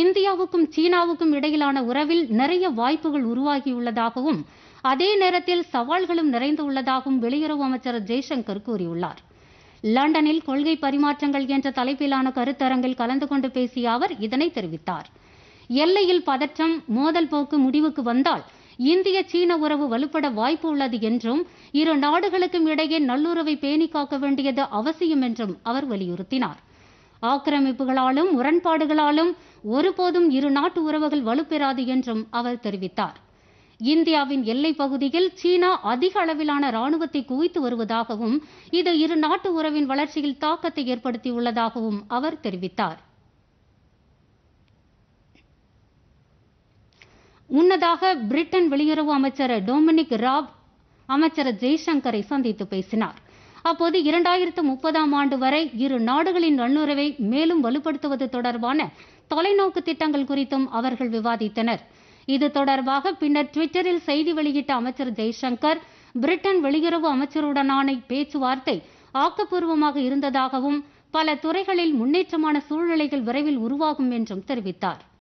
இந்தியாவுக்கும் சீனாவுக்கும் இடையிலான உறவில் நிறைய வாய்ப்புகள் உருவாகியுள்ளதாகவும் அதே நேரத்தில் சவால்களும் நிறைந்துள்ளதாகவும் வெளியுறவு அமைச்சர் ஜெய்சங்கர் கூறியுள்ளார் லண்டனில் கொள்கை பரிமாற்றங்கள் என்ற தலைப்பிலான கருத்தரங்கில் கலந்து கொண்டு பேசிய அவர் இதனை தெரிவித்தார் எல்லையில் பதற்றம் மோதல் போக்கு முடிவுக்கு வந்தால் இந்திய சீன உறவு வலுப்பட வாய்ப்பு உள்ளது என்றும் இரு நாடுகளுக்கும் இடையே நல்லுறவை பேணி காக்க வேண்டியது அவசியம் என்றும் அவர் வலியுறுத்தினார் ஆக்கிரமிப்புகளாலும் முரண்பாடுகளாலும் ஒருபோதும் இரு நாட்டு உறவுகள் வலுப்பெறாது என்றும் அவர் தெரிவித்தார் இந்தியாவின் எல்லைப் பகுதியில் சீனா அதிக அளவிலான ராணுவத்தை குவித்து வருவதாகவும் இது இரு நாட்டு உறவின் வளர்ச்சியில் தாக்கத்தை ஏற்படுத்தியுள்ளதாகவும் அவர் தெரிவித்தார் முன்னதாக பிரிட்டன் வெளியுறவு அமைச்சர் டொமினிக் ராப் அமைச்சர் ஜெய்சங்கரை சந்தித்து பேசினார் அப்போது இரண்டாயிரத்து முப்பதாம் ஆண்டு வரை இரு நாடுகளின் நல்லுறவை மேலும் வலுப்படுத்துவது தொடர்பான தொலைநோக்கு திட்டங்கள் குறித்தும் அவர்கள் விவாதித்தனர் இது தொடர்பாக பின்னர் டுவிட்டரில் செய்தி வெளியிட்ட அமைச்சர் ஜெய்சங்கர் பிரிட்டன் வெளியுறவு அமைச்சருடனான பேச்சுவார்த்தை ஆக்கப்பூர்வமாக இருந்ததாகவும் பல துறைகளில் முன்னேற்றமான சூழ்நிலைகள் விரைவில் உருவாகும் என்றும் தெரிவித்தார்